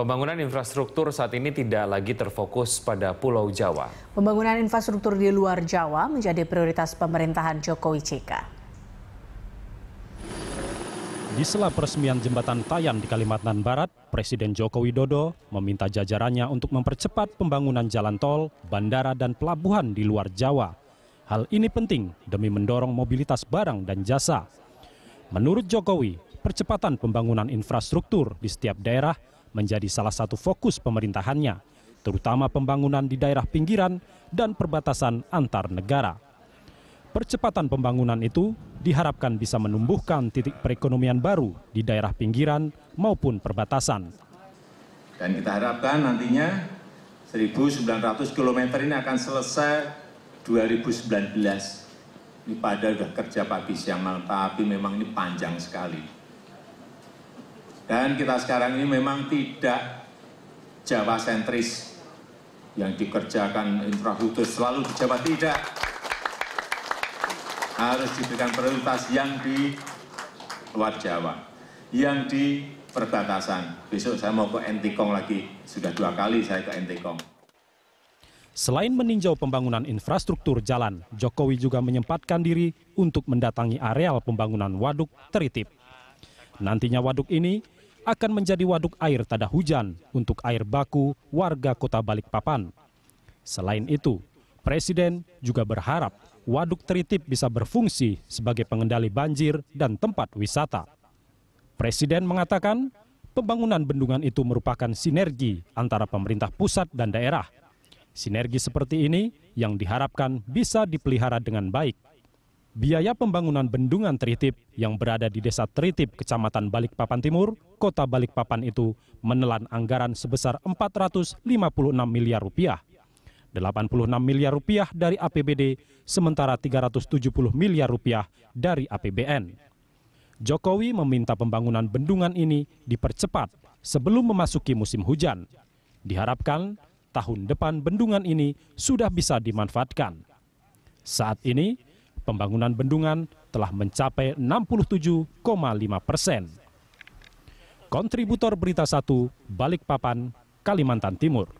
Pembangunan infrastruktur saat ini tidak lagi terfokus pada Pulau Jawa. Pembangunan infrastruktur di luar Jawa menjadi prioritas pemerintahan Jokowi Cika. Di sela peresmian jembatan Tayan di Kalimantan Barat, Presiden Joko Widodo meminta jajarannya untuk mempercepat pembangunan jalan tol, bandara, dan pelabuhan di luar Jawa. Hal ini penting demi mendorong mobilitas barang dan jasa. Menurut Jokowi, percepatan pembangunan infrastruktur di setiap daerah menjadi salah satu fokus pemerintahannya, terutama pembangunan di daerah pinggiran dan perbatasan antar negara. Percepatan pembangunan itu diharapkan bisa menumbuhkan titik perekonomian baru di daerah pinggiran maupun perbatasan. Dan kita harapkan nantinya 1.900 km ini akan selesai 2019. Ini padahal sudah kerja pagi siang malam, tapi memang ini panjang sekali. Dan kita sekarang ini memang tidak Jawa sentris yang dikerjakan infrastruktur selalu di Jawa tidak harus diberikan prioritas yang di luar Jawa yang di perbatasan besok saya mau ke Entikong lagi sudah dua kali saya ke Entikong Selain meninjau pembangunan infrastruktur jalan, Jokowi juga menyempatkan diri untuk mendatangi areal pembangunan waduk teritip. Nantinya waduk ini akan menjadi waduk air tada hujan untuk air baku warga kota Balikpapan. Selain itu, Presiden juga berharap waduk teritip bisa berfungsi sebagai pengendali banjir dan tempat wisata. Presiden mengatakan pembangunan bendungan itu merupakan sinergi antara pemerintah pusat dan daerah. Sinergi seperti ini yang diharapkan bisa dipelihara dengan baik biaya pembangunan bendungan Tritip yang berada di desa Tritip, kecamatan Balikpapan Timur, kota Balikpapan itu menelan anggaran sebesar 456 miliar rupiah. 86 miliar rupiah dari APBD, sementara 370 miliar rupiah dari APBN. Jokowi meminta pembangunan bendungan ini dipercepat sebelum memasuki musim hujan. Diharapkan tahun depan bendungan ini sudah bisa dimanfaatkan. Saat ini, pembangunan bendungan telah mencapai 67,5 persen. Kontributor Berita 1, Balikpapan, Kalimantan Timur.